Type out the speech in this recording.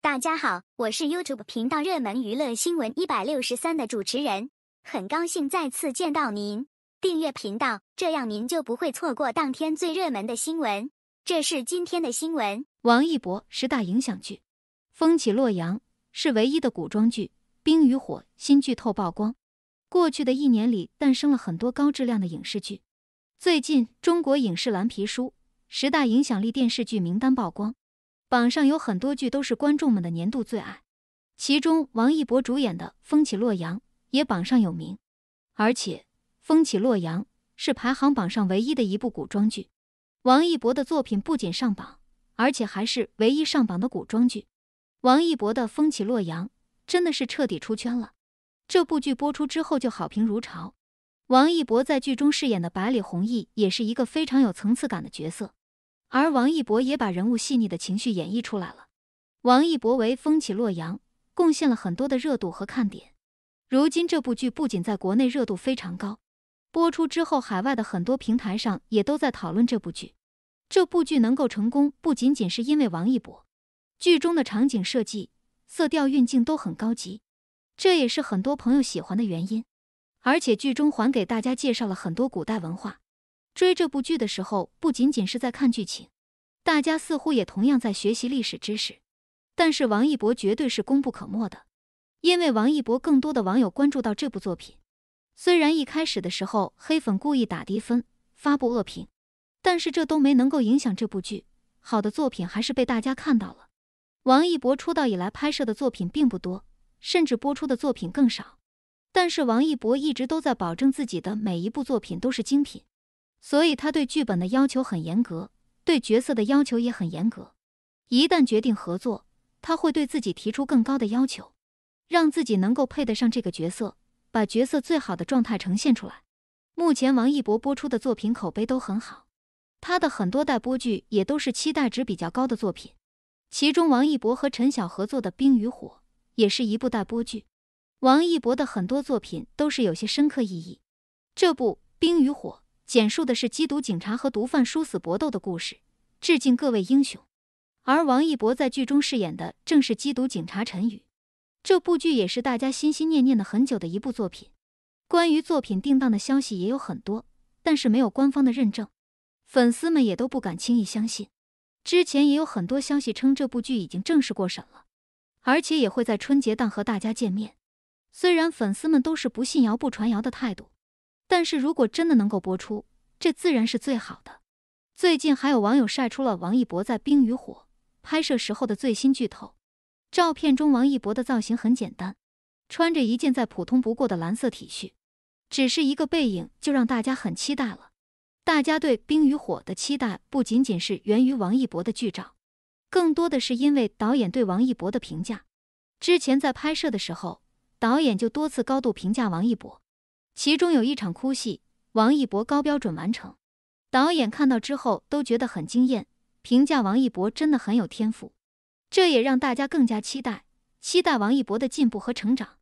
大家好，我是 YouTube 频道热门娱乐新闻一百六十三的主持人，很高兴再次见到您。订阅频道，这样您就不会错过当天最热门的新闻。这是今天的新闻：王一博十大影响剧，《风起洛阳》是唯一的古装剧，《冰与火》新剧透曝光。过去的一年里，诞生了很多高质量的影视剧。最近，《中国影视蓝皮书》十大影响力电视剧名单曝光。榜上有很多剧都是观众们的年度最爱，其中王一博主演的《风起洛阳》也榜上有名。而且《风起洛阳》是排行榜上唯一的一部古装剧。王一博的作品不仅上榜，而且还是唯一上榜的古装剧。王一博的《风起洛阳》真的是彻底出圈了。这部剧播出之后就好评如潮。王一博在剧中饰演的百里弘毅也是一个非常有层次感的角色。而王一博也把人物细腻的情绪演绎出来了。王一博为《风起洛阳》贡献了很多的热度和看点。如今这部剧不仅在国内热度非常高，播出之后海外的很多平台上也都在讨论这部剧。这部剧能够成功，不仅仅是因为王一博，剧中的场景设计、色调、运镜都很高级，这也是很多朋友喜欢的原因。而且剧中还给大家介绍了很多古代文化。追这部剧的时候，不仅仅是在看剧情，大家似乎也同样在学习历史知识。但是王一博绝对是功不可没的，因为王一博更多的网友关注到这部作品。虽然一开始的时候黑粉故意打低分、发布恶评，但是这都没能够影响这部剧。好的作品还是被大家看到了。王一博出道以来拍摄的作品并不多，甚至播出的作品更少，但是王一博一直都在保证自己的每一部作品都是精品。所以他对剧本的要求很严格，对角色的要求也很严格。一旦决定合作，他会对自己提出更高的要求，让自己能够配得上这个角色，把角色最好的状态呈现出来。目前王一博播出的作品口碑都很好，他的很多待播剧也都是期待值比较高的作品。其中王一博和陈晓合作的《冰与火》也是一部待播剧。王一博的很多作品都是有些深刻意义，这部《冰与火》。简述的是缉毒警察和毒贩殊死搏斗的故事，致敬各位英雄。而王一博在剧中饰演的正是缉毒警察陈宇。这部剧也是大家心心念念的很久的一部作品。关于作品定档的消息也有很多，但是没有官方的认证，粉丝们也都不敢轻易相信。之前也有很多消息称这部剧已经正式过审了，而且也会在春节档和大家见面。虽然粉丝们都是不信谣不传谣的态度。但是如果真的能够播出，这自然是最好的。最近还有网友晒出了王一博在《冰与火》拍摄时候的最新剧透照片，中王一博的造型很简单，穿着一件再普通不过的蓝色 T 恤，只是一个背影就让大家很期待了。大家对《冰与火》的期待不仅仅是源于王一博的剧照，更多的是因为导演对王一博的评价。之前在拍摄的时候，导演就多次高度评价王一博。其中有一场哭戏，王一博高标准完成，导演看到之后都觉得很惊艳，评价王一博真的很有天赋，这也让大家更加期待，期待王一博的进步和成长。